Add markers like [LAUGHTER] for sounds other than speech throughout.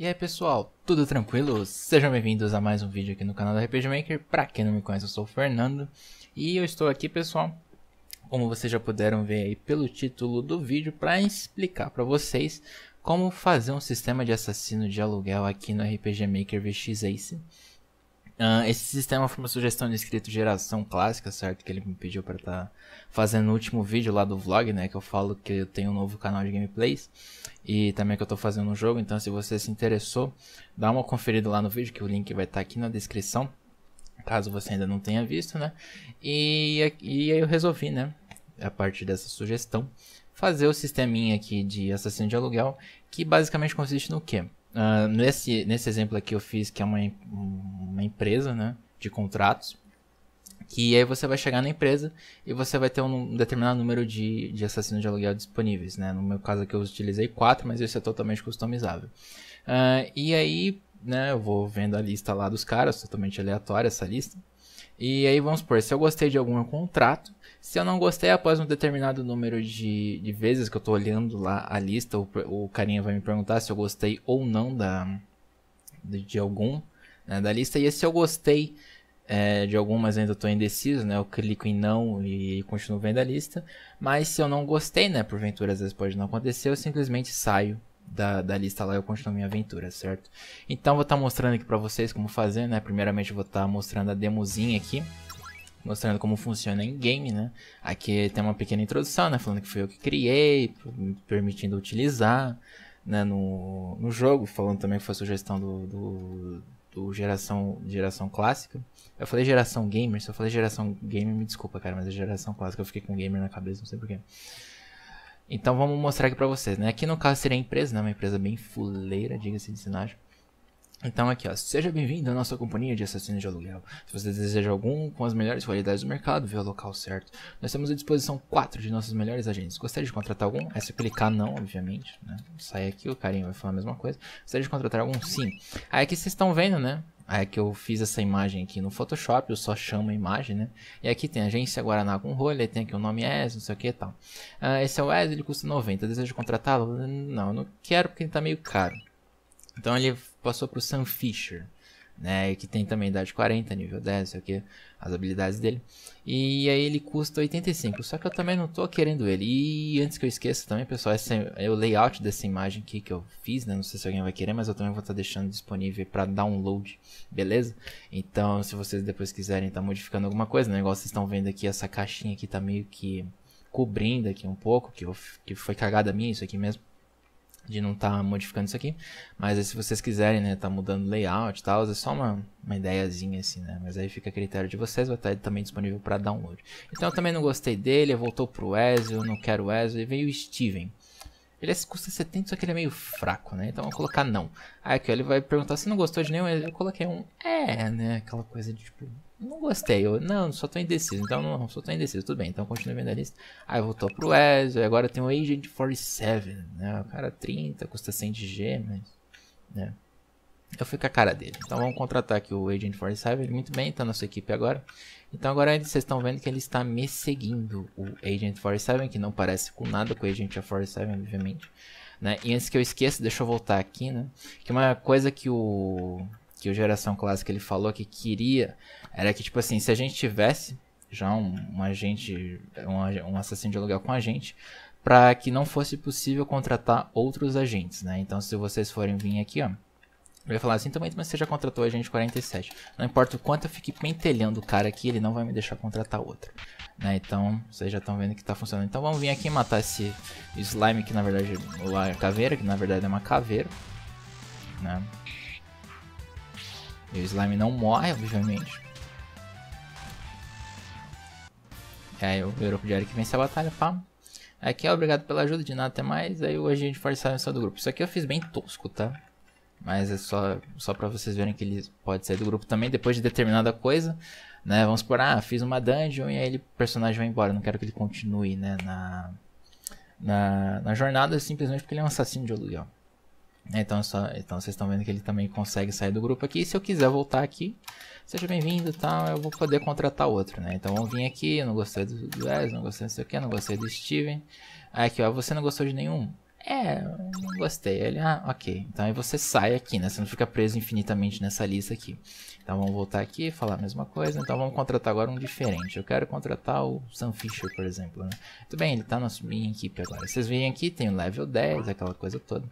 E aí pessoal, tudo tranquilo? Sejam bem-vindos a mais um vídeo aqui no canal da RPG Maker. Pra quem não me conhece, eu sou o Fernando e eu estou aqui pessoal, como vocês já puderam ver aí pelo título do vídeo, para explicar para vocês como fazer um sistema de assassino de aluguel aqui no RPG Maker VX Ace. Uh, esse sistema foi uma sugestão de escrito geração clássica, certo? Que ele me pediu para estar tá fazendo o último vídeo lá do vlog, né? Que eu falo que eu tenho um novo canal de gameplays e também que eu estou fazendo um jogo. Então, se você se interessou, dá uma conferida lá no vídeo, que o link vai estar tá aqui na descrição, caso você ainda não tenha visto, né? E, e aí eu resolvi, né? A partir dessa sugestão, fazer o sisteminha aqui de assassino de aluguel, que basicamente consiste no quê? Uh, nesse, nesse exemplo aqui eu fiz que é uma, um, empresa, né? De contratos. Que aí você vai chegar na empresa e você vai ter um determinado número de, de assassinos de aluguel disponíveis, né? No meu caso aqui eu utilizei quatro, mas isso é totalmente customizável. Uh, e aí, né, eu vou vendo a lista lá dos caras, totalmente aleatória essa lista. E aí vamos por se eu gostei de algum contrato, se eu não gostei após um determinado número de, de vezes que eu tô olhando lá a lista, o, o carinha vai me perguntar se eu gostei ou não da, de, de algum né, da lista. E se eu gostei é, de algumas, ainda estou indeciso, né? Eu clico em não e continuo vendo a lista. Mas se eu não gostei, né? Porventura às vezes pode não acontecer, eu simplesmente saio da, da lista lá e eu continuo minha aventura, certo? Então vou estar tá mostrando aqui para vocês como fazer, né? Primeiramente vou estar tá mostrando a demozinha aqui mostrando como funciona em game, né? Aqui tem uma pequena introdução, né? Falando que fui eu que criei, permitindo utilizar né? no, no jogo, falando também que foi sugestão do, do do geração, geração clássica. Eu falei geração gamer, se eu falei geração gamer, me desculpa, cara, mas é geração clássica, eu fiquei com gamer na cabeça, não sei porquê. Então vamos mostrar aqui pra vocês, né? Aqui no caso seria a empresa, né? Uma empresa bem fuleira, diga-se de sinagem. Então aqui ó, seja bem-vindo à nossa companhia de assassinos de aluguel. Se você deseja algum com as melhores qualidades do mercado, vê o local certo. Nós temos à disposição quatro de nossos melhores agentes. Gostaria de contratar algum? É se clicar não, obviamente, né? Sai aqui, o carinho, vai falar a mesma coisa. Gostaria de contratar algum? Sim. Aí aqui vocês estão vendo, né? Aí que eu fiz essa imagem aqui no Photoshop, eu só chamo a imagem, né? E aqui tem agência Guaraná com rolha, tem aqui o nome Es, não sei o que e tal. Ah, esse é o ES, ele custa 90, Deseja contratá-lo? Não, eu não quero porque ele tá meio caro. Então ele passou pro Sam Fisher, né? Que tem também idade 40, nível 10, sei o que, as habilidades dele. E aí ele custa 85, só que eu também não tô querendo ele. E antes que eu esqueça também, pessoal, esse é o layout dessa imagem aqui que eu fiz, né? Não sei se alguém vai querer, mas eu também vou estar tá deixando disponível para download, beleza? Então, se vocês depois quiserem estar tá modificando alguma coisa, né? Igual vocês estão vendo aqui, essa caixinha aqui tá meio que cobrindo aqui um pouco, que, eu, que foi cagada minha isso aqui mesmo de não estar tá modificando isso aqui. Mas aí, se vocês quiserem, né, tá mudando layout e tal, é só uma, uma ideiazinha assim, né? Mas aí fica a critério de vocês, vai estar tá também disponível para download. Então eu também não gostei dele, voltou pro Ezio, não quero o Ezio, e veio o Steven. Ele é, custa 70, só que ele é meio fraco, né? Então eu vou colocar não. Aí aqui ele vai perguntar se não gostou de nenhum, eu coloquei um é, né? Aquela coisa de tipo, não gostei. Eu, não, só tô indeciso. Então, não, só tô indeciso. Tudo bem, então continue vendo a lista. Aí voltou pro Ezio. Agora tem o Agent 47, né? O cara 30, custa 100 de G, mas... Né? Eu fui com a cara dele. Então vamos contratar aqui o Agent 47. Muito bem, tá na sua equipe agora. Então agora vocês estão vendo que ele está me seguindo, o Agent 47, que não parece com nada com o Agent 47, obviamente. Né? E antes que eu esqueça, deixa eu voltar aqui, né? Que uma coisa que o que o Geração Clássica ele falou que queria era que, tipo assim, se a gente tivesse já um, um agente, um, um assassino de aluguel com a gente, para que não fosse possível contratar outros agentes, né? Então, se vocês forem vir aqui, ó, eu ia falar assim também, mas você já contratou a gente 47. Não importa o quanto eu fique pentelhando o cara aqui, ele não vai me deixar contratar outro. Né? Então, vocês já estão vendo que está funcionando. Então, vamos vir aqui matar esse slime que na verdade é caveira, que na verdade é uma caveira. Né? E o slime não morre, obviamente. Aí é, o Europa de que vence a batalha, pá. Aqui é obrigado pela ajuda, de nada até mais. Aí hoje a gente força a missão do grupo. Isso aqui eu fiz bem tosco, tá? Mas é só, só pra vocês verem que ele pode sair do grupo também depois de determinada coisa. Né? Vamos por, ah, fiz uma dungeon e aí ele, o personagem vai embora. Não quero que ele continue né, na, na, na jornada simplesmente porque ele é um assassino de aluguel. Né, então, é só, então vocês estão vendo que ele também consegue sair do grupo aqui. E se eu quiser voltar aqui, seja bem-vindo e tá? tal, eu vou poder contratar outro, né? Então vamos vir aqui, não gostei do, Wes, não gostei do sei o que, não gostei do Steven. Aí aqui, ó, você não gostou de nenhum? É, não gostei. Ele, ah, ok. Então aí você sai aqui, né? Você não fica preso infinitamente nessa lista aqui. Então vamos voltar aqui e falar a mesma coisa. Então vamos contratar agora um diferente. Eu quero contratar o Sam Fisher, por exemplo. Né? Muito bem, ele tá na minha equipe agora. Vocês veem aqui, tem o level 10, aquela coisa toda.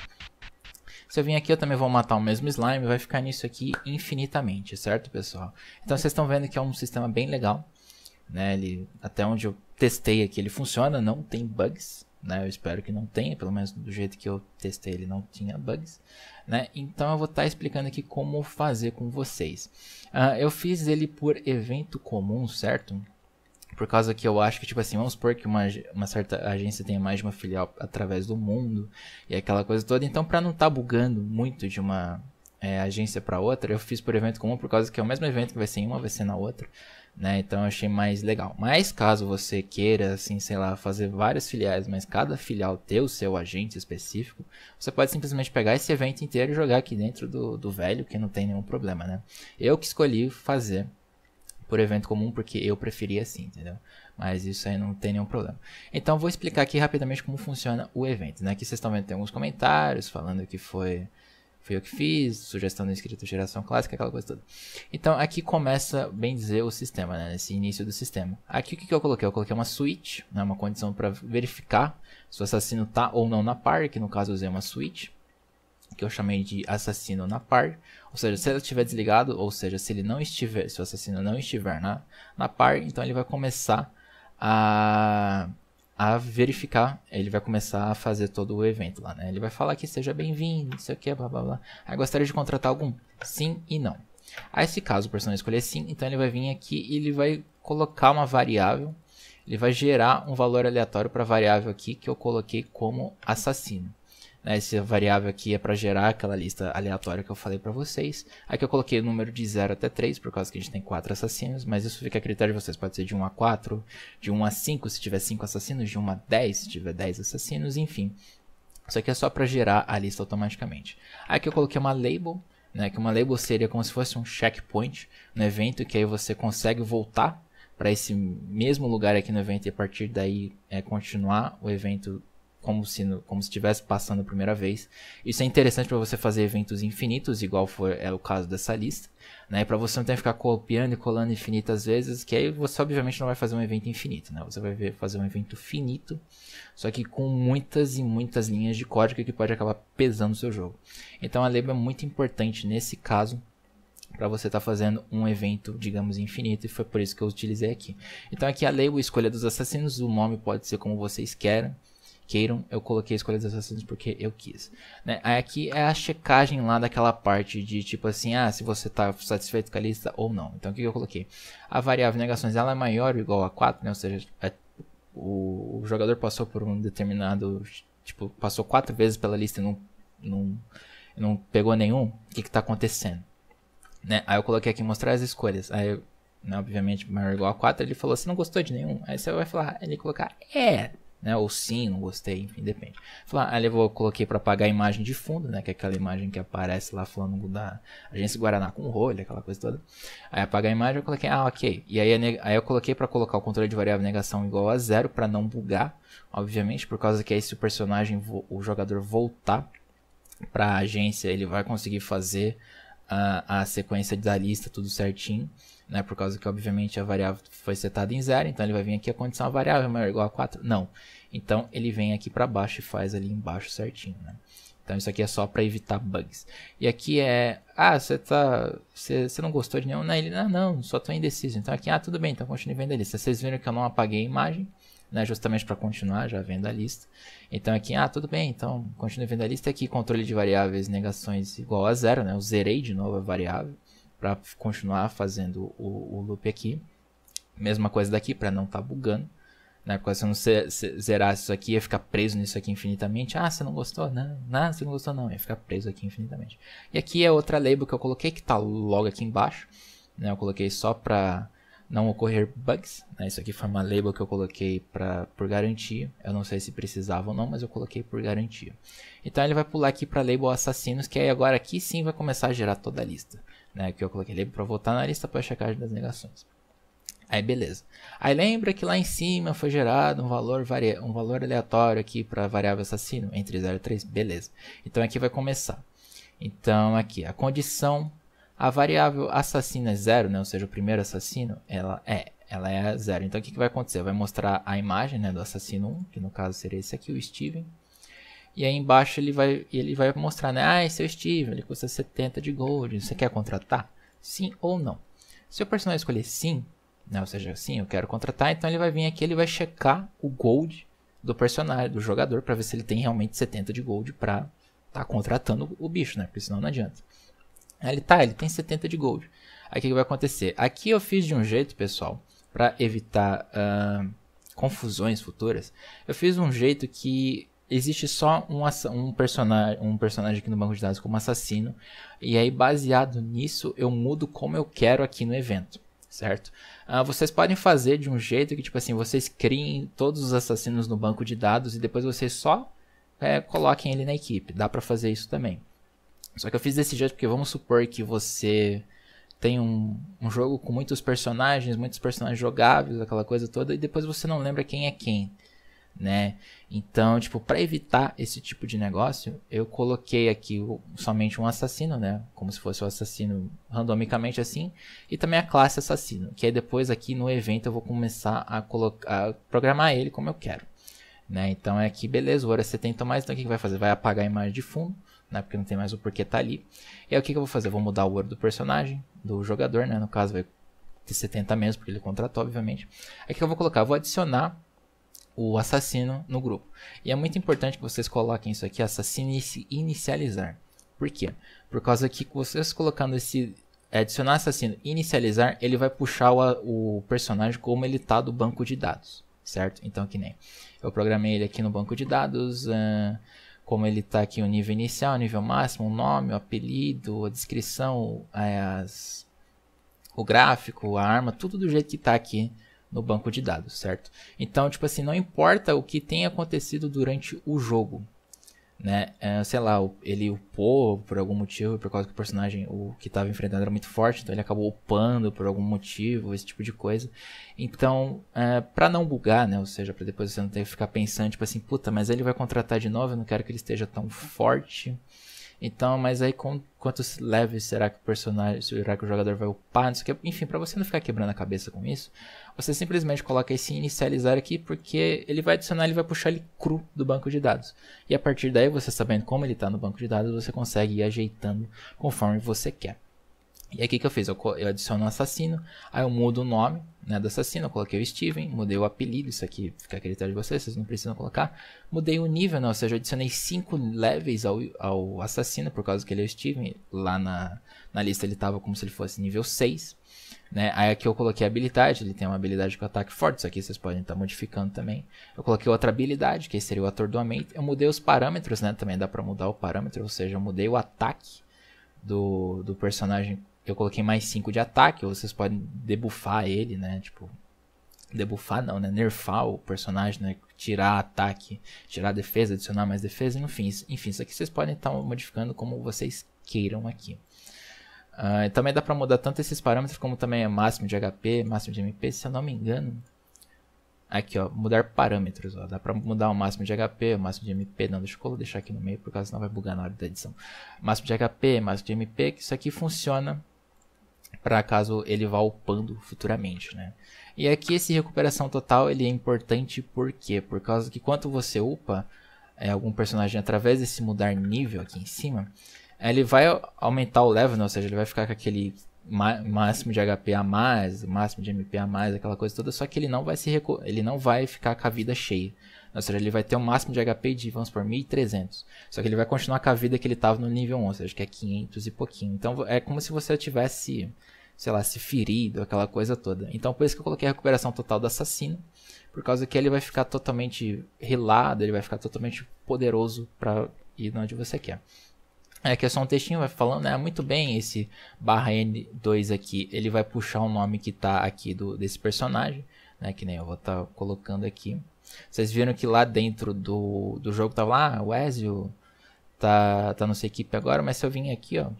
Se eu vim aqui, eu também vou matar o mesmo slime, vai ficar nisso aqui infinitamente, certo, pessoal? Então vocês estão vendo que é um sistema bem legal, né? Ele, até onde eu testei aqui, ele funciona, não tem bugs, né? Eu espero que não tenha, pelo menos do jeito que eu testei ele não tinha bugs, né? Então eu vou estar tá explicando aqui como fazer com vocês. Uh, eu fiz ele por evento comum, certo? Por causa que eu acho que, tipo assim, vamos supor que uma, uma certa agência tenha mais de uma filial através do mundo e aquela coisa toda. Então, para não estar tá bugando muito de uma é, agência para outra, eu fiz por evento comum por causa que é o mesmo evento que vai ser em uma, vai ser na outra. Né? Então eu achei mais legal. Mas caso você queira, assim, sei lá, fazer várias filiais, mas cada filial ter o seu agente específico, você pode simplesmente pegar esse evento inteiro e jogar aqui dentro do, do velho, que não tem nenhum problema, né? Eu que escolhi fazer por evento comum, porque eu preferia assim, entendeu? Mas isso aí não tem nenhum problema. Então vou explicar aqui rapidamente como funciona o evento, né? Aqui vocês estão vendo tem alguns comentários falando que foi foi eu que fiz, sugestão do inscrito geração clássica, aquela coisa toda. Então aqui começa, bem dizer, o sistema, né? Esse início do sistema. Aqui o que, que eu coloquei? Eu coloquei uma switch, né? uma condição para verificar se o assassino está ou não na par, que no caso eu usei uma switch que eu chamei de assassino na par. Ou seja, se ele estiver desligado, ou seja, se ele não estiver, se o assassino não estiver na, na par, então ele vai começar a, a verificar, ele vai começar a fazer todo o evento lá, né? Ele vai falar que seja bem-vindo, não sei o que, blá blá blá. Aí gostaria de contratar algum? Sim e não. A esse caso o personagem escolher sim, então ele vai vir aqui e ele vai colocar uma variável, ele vai gerar um valor aleatório para a variável aqui que eu coloquei como assassino. Né, essa variável aqui é para gerar aquela lista aleatória que eu falei para vocês. Aqui eu coloquei o número de 0 até 3, por causa que a gente tem 4 assassinos, mas isso fica a critério de vocês. Pode ser de 1 a 4, de 1 a 5 se tiver 5 assassinos, de 1 a 10 se tiver 10 assassinos, enfim. Isso aqui é só para gerar a lista automaticamente. Aqui eu coloquei uma label, né, que uma label seria como se fosse um checkpoint no evento, que aí você consegue voltar para esse mesmo lugar aqui no evento e a partir daí é, continuar o evento como se como se estivesse passando a primeira vez. Isso é interessante para você fazer eventos infinitos, igual foi, é o caso dessa lista, né? Para você não ter que ficar copiando e colando infinitas vezes, que aí você obviamente não vai fazer um evento infinito, né? Você vai ver, fazer um evento finito, só que com muitas e muitas linhas de código que pode acabar pesando o seu jogo. Então a label é muito importante nesse caso para você estar tá fazendo um evento, digamos, infinito, e foi por isso que eu utilizei aqui. Então aqui é a lei, a escolha dos assassinos, o nome pode ser como vocês querem, queiram, eu coloquei a escolha dos assassinos porque eu quis. Né? Aí aqui é a checagem lá daquela parte de tipo assim, ah, se você está satisfeito com a lista ou não. Então o que eu coloquei? A variável negações ela é maior ou igual a 4, né? ou seja, é, o, o, jogador passou por um determinado, tipo, passou quatro vezes pela lista e não, não, não pegou nenhum, o que está acontecendo? Né? Aí eu coloquei aqui mostrar as escolhas. Aí né, obviamente maior ou igual a 4, ele falou, você não gostou de nenhum? Aí você vai falar, ele colocar, é, né? Ou sim, não gostei, enfim, depende. Falar, eu vou, coloquei para apagar a imagem de fundo, né? Que é aquela imagem que aparece lá falando da agência Guaraná com rolha, aquela coisa toda. Aí apagar a imagem, eu coloquei, ah, ok. E aí, aí eu coloquei para colocar o controle de variável negação igual a zero para não bugar, obviamente, por causa que aí se o personagem, o jogador voltar para a agência, ele vai conseguir fazer a, a sequência da lista tudo certinho. Né, por causa que, obviamente, a variável foi setada em zero, então ele vai vir aqui a condição a variável é maior ou igual a 4. Não. Então ele vem aqui para baixo e faz ali embaixo certinho, né? Então isso aqui é só para evitar bugs. E aqui é, ah, você tá, você não gostou de nenhum, né? Ele, não ah, não, só tô indeciso. Então aqui, ah, tudo bem, então continue vendo a lista. Vocês viram que eu não apaguei a imagem, né? Justamente para continuar já vendo a lista. Então aqui, ah, tudo bem, então continue vendo a lista. Aqui controle de variáveis negações igual a zero, né? Eu zerei de novo a variável para continuar fazendo o, o loop aqui. Mesma coisa daqui para não estar tá bugando. Né? Porque se eu não zerasse isso aqui, ia ficar preso nisso aqui infinitamente. Ah, você não gostou? Não, não você não gostou não. Ia ficar preso aqui infinitamente. E aqui é outra label que eu coloquei, que está logo aqui embaixo. Né? Eu coloquei só para não ocorrer bugs. Né? Isso aqui foi uma label que eu coloquei pra, por garantia. Eu não sei se precisava ou não, mas eu coloquei por garantia. Então ele vai pular aqui para label assassinos, que aí agora aqui sim vai começar a gerar toda a lista. Né? Aqui eu coloquei label para voltar na lista para checar as negações. Aí beleza. Aí lembra que lá em cima foi gerado um valor, varia um valor aleatório aqui para a variável assassino entre 0 e 3, beleza. Então aqui vai começar. Então aqui a condição, a variável assassino é 0, né? ou seja, o primeiro assassino, ela é ela é 0. Então o que, que vai acontecer? Vai mostrar a imagem né, do assassino 1, que no caso seria esse aqui, o Steven. E aí embaixo ele vai, ele vai mostrar, né? Ah, esse é o Steven, ele custa 70 de gold, você quer contratar? Sim ou não? Se o personagem escolher sim, né? Ou seja, sim, eu quero contratar, então ele vai vir aqui, ele vai checar o gold do personagem, do jogador, para ver se ele tem realmente 70 de gold para tá contratando o bicho, né? Porque senão não adianta. Aí ele tá, ele tem 70 de gold. Aí o que, que, vai acontecer? Aqui eu fiz de um jeito, pessoal, para evitar uh, confusões futuras. Eu fiz um jeito que existe só um, um, personagem, um personagem aqui no banco de dados como assassino. E aí, baseado nisso, eu mudo como eu quero aqui no evento certo? Uh, vocês podem fazer de um jeito que, tipo assim, vocês criem todos os assassinos no banco de dados e depois vocês só é, coloquem ele na equipe. Dá para fazer isso também. Só que eu fiz desse jeito porque vamos supor que você tem um, um, jogo com muitos personagens, muitos personagens jogáveis, aquela coisa toda, e depois você não lembra quem é quem né? Então, tipo, para evitar esse tipo de negócio, eu coloquei aqui o, somente um assassino, né? Como se fosse o um assassino randomicamente assim, e também a classe assassino, que aí depois aqui no evento eu vou começar a colocar, a programar ele como eu quero, né? Então é aqui, beleza, o ouro é 70 mais, então o que, que vai fazer? Vai apagar a imagem de fundo, né? Porque não tem mais o porquê tá ali. E aí o que, que eu vou fazer? Eu vou mudar o ouro do personagem, do jogador, né? No caso vai ter 70 menos, porque ele contratou, obviamente. Aqui que eu vou colocar, eu vou adicionar o assassino no grupo. E é muito importante que vocês coloquem isso aqui, assassino inicializar. Por quê? Por causa que vocês colocando esse é, adicionar assassino inicializar, ele vai puxar o, o personagem como ele está do banco de dados, certo? Então que nem, eu programei ele aqui no banco de dados, uh, como ele está aqui o nível inicial, o nível máximo, o nome, o apelido, a descrição, é, as, o gráfico, a arma, tudo do jeito que está aqui no banco de dados, certo? Então, tipo assim, não importa o que tenha acontecido durante o jogo, né? É, sei lá, ele upou por algum motivo, por causa que o personagem o que estava enfrentando era muito forte, então ele acabou upando por algum motivo, esse tipo de coisa. Então, é, para não bugar, né? Ou seja, para depois você não ter que ficar pensando, tipo assim, puta, mas ele vai contratar de novo, eu não quero que ele esteja tão forte. Então, mas aí com quantos leves será que o personagem, será que o jogador vai upar, não sei o que. Enfim, para você não ficar quebrando a cabeça com isso, você simplesmente coloca esse inicializar aqui, porque ele vai adicionar, ele vai puxar ele cru do banco de dados. E a partir daí, você sabendo como ele está no banco de dados, você consegue ir ajeitando conforme você quer. E aí o que, que eu fiz? Eu, eu adiciono um assassino, aí eu mudo o nome né, do assassino, eu coloquei o Steven, mudei o apelido, isso aqui fica a critério de vocês, vocês não precisam colocar. Mudei o nível, não, né, ou seja, eu adicionei 5 levels ao, ao assassino, por causa que ele é o Steven, lá na, na lista ele estava como se ele fosse nível 6. Né? Aí aqui eu coloquei a habilidade, ele tem uma habilidade com ataque forte, isso aqui vocês podem estar tá modificando também. Eu coloquei outra habilidade, que seria o atordoamento. Eu mudei os parâmetros, né? Também dá para mudar o parâmetro, ou seja, eu mudei o ataque do, do personagem eu coloquei mais 5 de ataque, ou vocês podem debufar ele, né? Tipo, debufar não, né? Nerfar o personagem, né? Tirar ataque, tirar defesa, adicionar mais defesa, enfim. Enfim, isso aqui vocês podem estar modificando como vocês queiram aqui. Uh, também dá para mudar tanto esses parâmetros como também é máximo de HP, máximo de MP, se eu não me engano. Aqui, ó, mudar parâmetros, ó. Dá para mudar o máximo de HP, o máximo de MP, não, deixa eu deixar aqui no meio, por causa não vai bugar na hora da edição. Máximo de HP, máximo de MP, que isso aqui funciona para caso ele vá upando futuramente, né? E aqui é esse recuperação total ele é importante por quê? Por causa que quando você upa é, algum personagem através desse mudar nível aqui em cima, é, ele vai aumentar o level, né? ou seja, ele vai ficar com aquele máximo de HP a mais, máximo de MP a mais, aquela coisa toda, só que ele não vai se ele não vai ficar com a vida cheia. Ou seja, ele vai ter o um máximo de HP de, vamos por 1300. Só que ele vai continuar com a vida que ele estava no nível ou acho que é 500 e pouquinho. Então é como se você tivesse, sei lá, se ferido, aquela coisa toda. Então por isso que eu coloquei a recuperação total do assassino, por causa que ele vai ficar totalmente relado, ele vai ficar totalmente poderoso para ir onde você quer. É que é só um textinho vai falando, né? Muito bem, esse barra N2 aqui, ele vai puxar o nome que tá aqui do, desse personagem, né? Que nem eu vou estar tá colocando aqui. Vocês viram que lá dentro do, do jogo tava lá, ah, o Ezio tá, tá na sua equipe agora, mas se eu vim aqui, ó,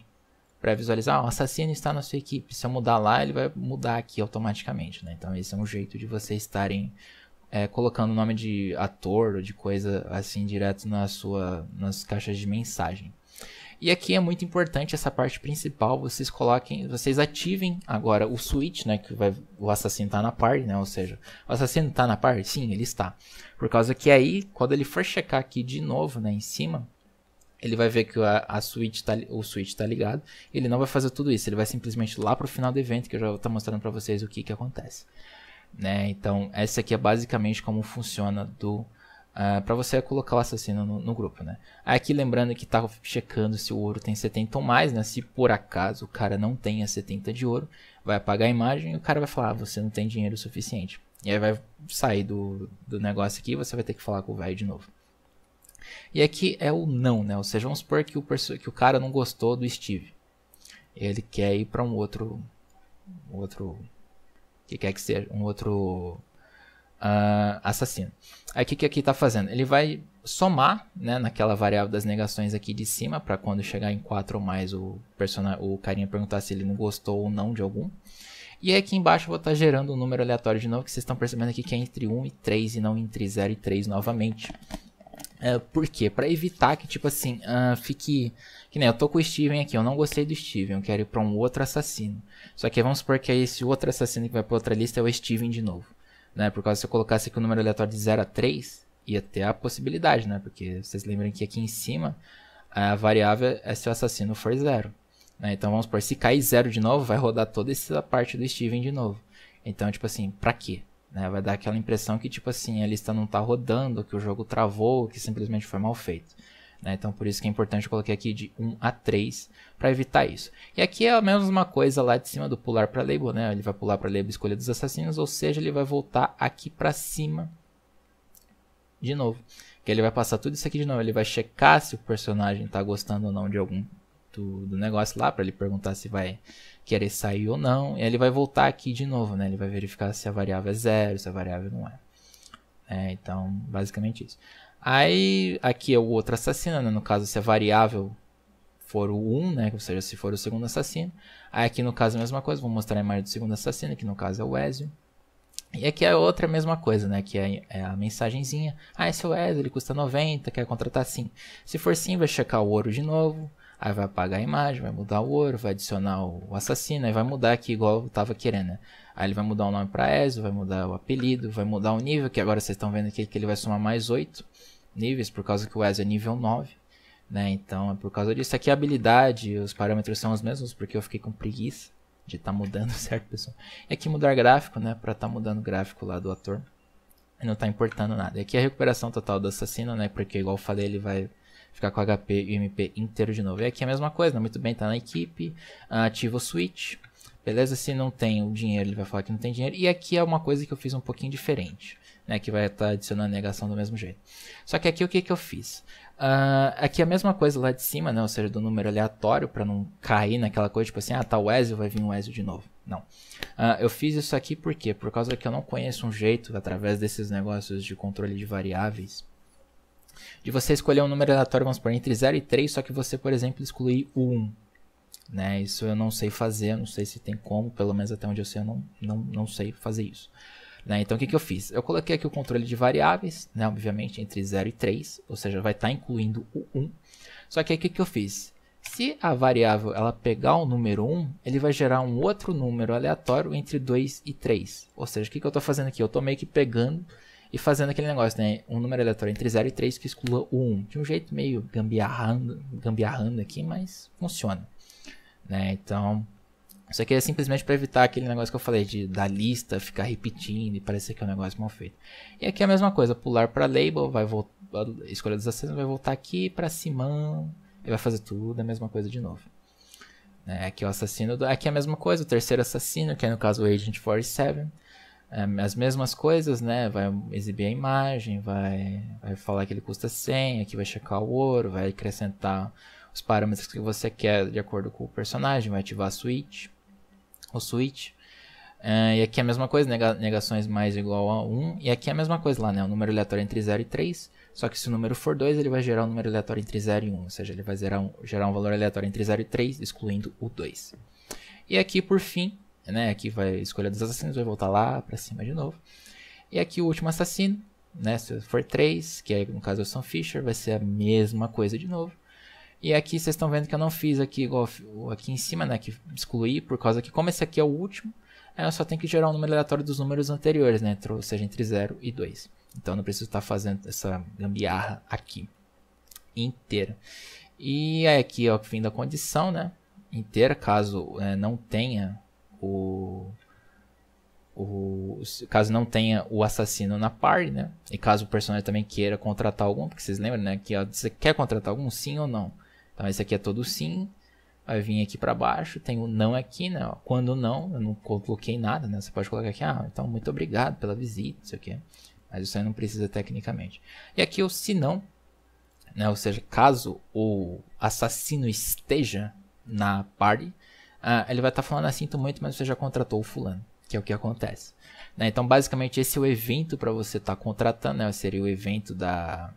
pra visualizar, ó, ah, o assassino está na sua equipe. Se eu mudar lá, ele vai mudar aqui automaticamente, né? Então esse é um jeito de vocês estarem é, colocando o nome de ator ou de coisa assim direto na sua, nas caixas de mensagem. E aqui é muito importante essa parte principal, vocês coloquem, vocês ativem agora o switch, né, que vai, o assassino tá na party, né, ou seja, o assassino tá na party? Sim, ele está. Por causa que aí, quando ele for checar aqui de novo, né, em cima, ele vai ver que a, a switch tá, o switch está ligado, ele não vai fazer tudo isso, ele vai simplesmente lá para o final do evento, que eu já vou estar tá mostrando para vocês o que, que acontece. Né? Então, essa aqui é basicamente como funciona do Uh, ah, para você colocar o assassino no, no, grupo, né? Aqui lembrando que tá checando se o ouro tem 70 ou mais, né? Se por acaso o cara não tenha 70 de ouro, vai apagar a imagem e o cara vai falar, ah, você não tem dinheiro suficiente. E aí vai sair do, do negócio aqui você vai ter que falar com o velho de novo. E aqui é o não, né? Ou seja, vamos supor que o, que o cara não gostou do Steve. Ele quer ir para um outro... Um outro... que quer que seja, um outro uh, assassino. Aí o que, que aqui está fazendo? Ele vai somar né, naquela variável das negações aqui de cima, para quando chegar em 4 ou mais o, o carinha perguntar se ele não gostou ou não de algum. E aqui embaixo eu vou estar tá gerando um número aleatório de novo, que vocês estão percebendo aqui que é entre 1 e 3 e não entre 0 e 3 novamente. É, por quê? Para evitar que, tipo assim, uh, fique. Que nem eu tô com o Steven aqui, eu não gostei do Steven, eu quero ir para um outro assassino. Só que vamos supor que é esse outro assassino que vai para outra lista é o Steven de novo né? Por causa se eu colocasse aqui o um número aleatório de 0 a 3, ia ter a possibilidade, né? Porque vocês lembram que aqui em cima a variável é se o assassino for zero. Né? Então vamos supor, se cair zero de novo, vai rodar toda essa parte do Steven de novo. Então, tipo assim, pra quê? Né? Vai dar aquela impressão que, tipo assim, a lista não tá rodando, que o jogo travou, que simplesmente foi mal feito. Né? Então por isso que é importante eu coloquei aqui de 1 a 3 para evitar isso. E aqui é a mesma coisa lá de cima do pular para label, né? ele vai pular para label escolha dos assassinos, ou seja, ele vai voltar aqui para cima de novo. Que ele vai passar tudo isso aqui de novo, ele vai checar se o personagem está gostando ou não de algum do, do negócio lá, para ele perguntar se vai querer sair ou não. E ele vai voltar aqui de novo, né? Ele vai verificar se a variável é zero, se a variável não é. é então, basicamente isso. Aí aqui é o outro assassino, né? no caso se a variável for o 1, né? ou seja, se for o segundo assassino. Aí aqui no caso é a mesma coisa, vou mostrar a imagem do segundo assassino, que no caso é o Ezio. E aqui é outra mesma coisa, né? Que é, é a mensagenzinha. Ah, esse é o Ezio, ele custa 90, quer contratar sim. Se for sim, vai checar o ouro de novo. Aí vai apagar a imagem, vai mudar o ouro, vai adicionar o assassino, aí vai mudar aqui igual eu tava querendo. Né? Aí ele vai mudar o nome para Ezio, vai mudar o apelido, vai mudar o nível, que agora vocês estão vendo aqui que ele vai somar mais 8 níveis, por causa que o Ezio é nível 9. Né? Então é por causa disso. Aqui a habilidade, os parâmetros são os mesmos, porque eu fiquei com preguiça de estar tá mudando, [LAUGHS] certo, pessoal? É e aqui mudar gráfico, né? Pra estar tá mudando o gráfico lá do ator. Não tá importando nada. É e aqui a recuperação total do assassino, né? Porque igual eu falei, ele vai ficar com HP e MP inteiro de novo. E aqui é a mesma coisa, não? Né? muito bem, tá na equipe, ativa o switch, beleza? Se não tem o dinheiro, ele vai falar que não tem dinheiro. E aqui é uma coisa que eu fiz um pouquinho diferente, né? Que vai estar tá adicionando negação do mesmo jeito. Só que aqui o que, que eu fiz? Uh, aqui é a mesma coisa lá de cima, né? Ou seja, do número aleatório, para não cair naquela coisa, tipo assim, ah, tá o Ezio, vai vir o Ezio de novo. Não. Uh, eu fiz isso aqui por quê? Por causa que eu não conheço um jeito, através desses negócios de controle de variáveis, de você escolher um número aleatório, vamos supor, entre 0 e 3, só que você, por exemplo, excluir o 1. Né? Isso eu não sei fazer, não sei se tem como, pelo menos até onde eu sei, eu não, não, não sei fazer isso. Né? Então o que, que eu fiz? Eu coloquei aqui o controle de variáveis, né? obviamente entre 0 e 3, ou seja, vai estar tá incluindo o 1. Só que aí o que, que eu fiz? Se a variável ela pegar o número 1, ele vai gerar um outro número aleatório entre 2 e 3. Ou seja, o que, que eu estou fazendo aqui? Eu estou meio que pegando e fazendo aquele negócio, né? Um número aleatório entre 0 e 3 que exclua o 1. De um jeito meio gambiarrando, gambiarrando aqui, mas funciona. Né? Então, isso aqui é simplesmente para evitar aquele negócio que eu falei de da lista ficar repetindo e parecer que é um negócio mal feito. E aqui é a mesma coisa, pular para label, vai voltar, escolha dos acessos, vai voltar aqui para cima e vai fazer tudo é a mesma coisa de novo. Né? Aqui é o assassino, do, aqui é a mesma coisa, o terceiro assassino, que é no caso o Agent 47. Hum, as mesmas coisas, né? Vai exibir a imagem, vai, vai falar que ele custa 100, aqui vai checar o ouro, vai acrescentar os parâmetros que você quer de acordo com o personagem, vai ativar a switch, o switch. Uh, e aqui é a mesma coisa, nega negações mais igual a 1. E aqui é a mesma coisa lá, né? O número aleatório entre 0 e 3. Só que se o número for 2, ele vai gerar um número aleatório entre 0 e 1. Ou seja, ele vai gerar um, gerar um valor aleatório entre 0 e 3, excluindo o 2. E aqui, por fim, né? Aqui vai escolher dos assassinos, vai voltar lá para cima de novo. E aqui o último assassino, né? Se for 3, que é, no caso é o Sam Fisher, vai ser a mesma coisa de novo. E aqui vocês estão vendo que eu não fiz aqui igual aqui em cima, né? Que excluí por causa que como esse aqui é o último, eu só tenho que gerar um número aleatório dos números anteriores, né? Ou seja, entre 0 e 2. Então não preciso estar tá fazendo essa gambiarra aqui inteira. E aí é aqui é o fim da condição, né? Inteira, caso é, não tenha o, o, caso não tenha o assassino na party, né? E caso o personagem também queira contratar algum, porque vocês lembram, né? Que ó, você quer contratar algum, sim ou não? Então esse aqui é todo sim. Vai vir aqui para baixo, tem o não aqui, né? Quando não, eu não coloquei nada, né? Você pode colocar aqui, ah, então muito obrigado pela visita, não sei o quê. Mas isso aí não precisa tecnicamente. E aqui é o se não, né? Ou seja, caso o assassino esteja na party, ah, ele vai estar tá falando assim, sinto muito, mas você já contratou o fulano, que é o que acontece. Né? Então, basicamente, esse é o evento para você estar tá contratando, né? seria o evento da,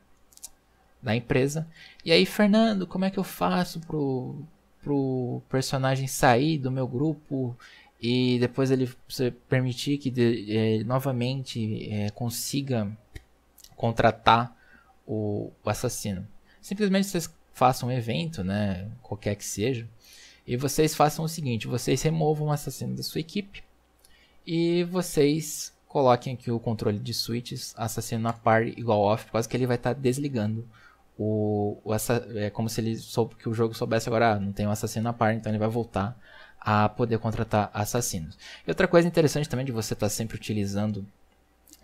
da empresa. E aí, Fernando, como é que eu faço pro, pro personagem sair do meu grupo e depois ele permitir que de, eh, novamente é, consiga contratar o, o assassino? Simplesmente vocês façam um evento, né? Qualquer que seja e vocês façam o seguinte: vocês removam o assassino da sua equipe e vocês coloquem aqui o controle de switches assassino na par igual off, quase que ele vai estar tá desligando o, o essa, é como se ele soube que o jogo soubesse agora, ah, não tem um assassino na par, então ele vai voltar a poder contratar assassinos. E outra coisa interessante também de você estar tá sempre utilizando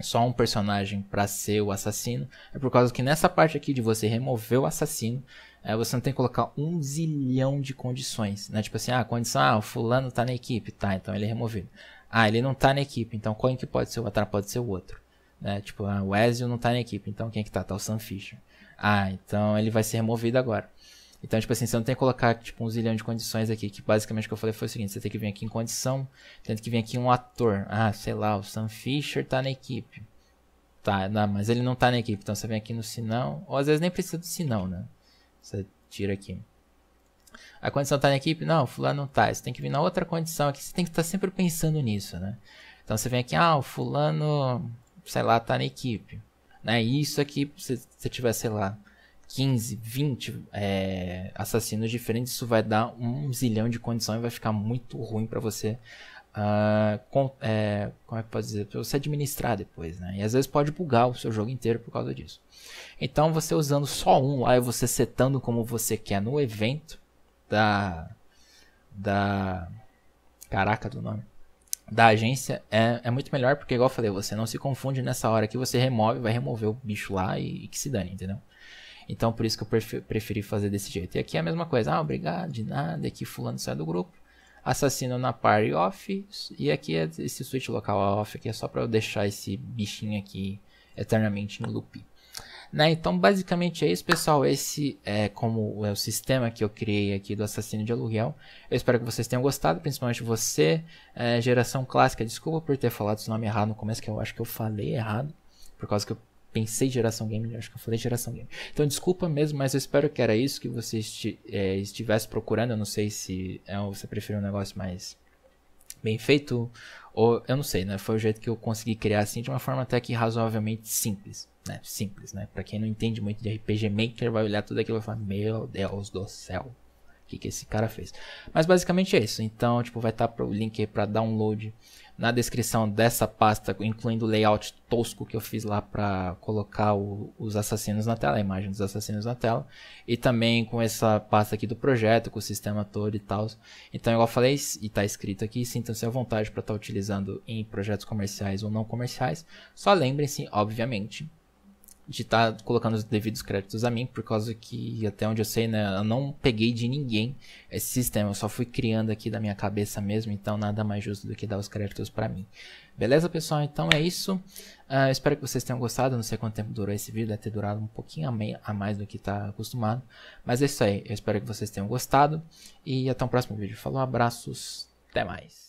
só um personagem para ser o assassino, é por causa que nessa parte aqui de você remover o assassino, é, você não tem que colocar um zilhão de condições, né? Tipo assim, ah, condição, ah, o fulano tá na equipe, tá, então ele é removido. Ah, ele não tá na equipe, então quem que pode ser o Atara? Ah, pode ser o outro, né? Tipo, ah, o Ezio não tá na equipe, então quem que tá? Tá o Sam Fisher. Ah, então ele vai ser removido agora. Então, tipo assim, você não tem que colocar tipo, um zilhão de condições aqui, que basicamente o que eu falei foi o seguinte, você tem que vir aqui em condição, tem que vir aqui um ator. Ah, sei lá, o Sam Fisher tá na equipe. Tá, não, mas ele não tá na equipe, então você vem aqui no sinal, ou às vezes nem precisa do sinal, né? Você tira aqui. A condição tá na equipe? Não, fulano não tá. Você tem que vir na outra condição aqui, você tem que estar tá sempre pensando nisso, né? Então você vem aqui, ah, o fulano, sei lá, tá na equipe. Né? Isso aqui, se você tiver, sei lá, 15, 20 é, assassinos diferentes, isso vai dar um zilhão de condição e vai ficar muito ruim para você. Uh, com, é, como é que pode dizer? Pra você administrar depois, né? E às vezes pode bugar o seu jogo inteiro por causa disso. Então você usando só um lá e você setando como você quer no evento da. Da. Caraca do nome da agência é, é muito melhor, porque igual eu falei, você não se confunde nessa hora que você remove, vai remover o bicho lá e, e que se dane, entendeu? Então por isso que eu preferi fazer desse jeito. E aqui é a mesma coisa. Ah, obrigado, de nada. Aqui é fulano sai do grupo. Assassino na party off. E aqui é esse switch local off. Aqui é só para eu deixar esse bichinho aqui eternamente em loop. Né? Então basicamente é isso pessoal, esse é como é o sistema que eu criei aqui do assassino de aluguel, eu espero que vocês tenham gostado, principalmente você, é, geração clássica, desculpa por ter falado esse nome errado no começo, que eu acho que eu falei errado, por causa que eu pensei geração game, acho que eu falei geração game. Então desculpa mesmo, mas eu espero que era isso que você esti é, estivesse procurando. Eu não sei se é, você preferiu um negócio mais bem feito ou eu não sei, né? Foi o jeito que eu consegui criar assim de uma forma até que razoavelmente simples, né? Simples, né? Para quem não entende muito de RPG Maker, vai olhar tudo aquilo e vai falar: "Meu Deus do céu" que, que esse cara fez. Mas basicamente é isso. Então, tipo, vai estar tá o link aí para download na descrição dessa pasta, incluindo o layout tosco que eu fiz lá para colocar o, os assassinos na tela, a imagem dos assassinos na tela, e também com essa pasta aqui do projeto, com o sistema todo e tal. Então, igual eu falei, e está escrito aqui, sintam-se à vontade para estar tá utilizando em projetos comerciais ou não comerciais. Só lembrem-se, obviamente, de estar tá colocando os devidos créditos a mim, por causa que, até onde eu sei, né, eu não peguei de ninguém esse sistema, eu só fui criando aqui da minha cabeça mesmo, então nada mais justo do que dar os créditos para mim. Beleza, pessoal? Então é isso. Uh, espero que vocês tenham gostado. Não sei quanto tempo durou esse vídeo, deve ter durado um pouquinho a mais do que está acostumado. Mas é isso aí. Eu espero que vocês tenham gostado. E até o um próximo vídeo. Falou, abraços, até mais.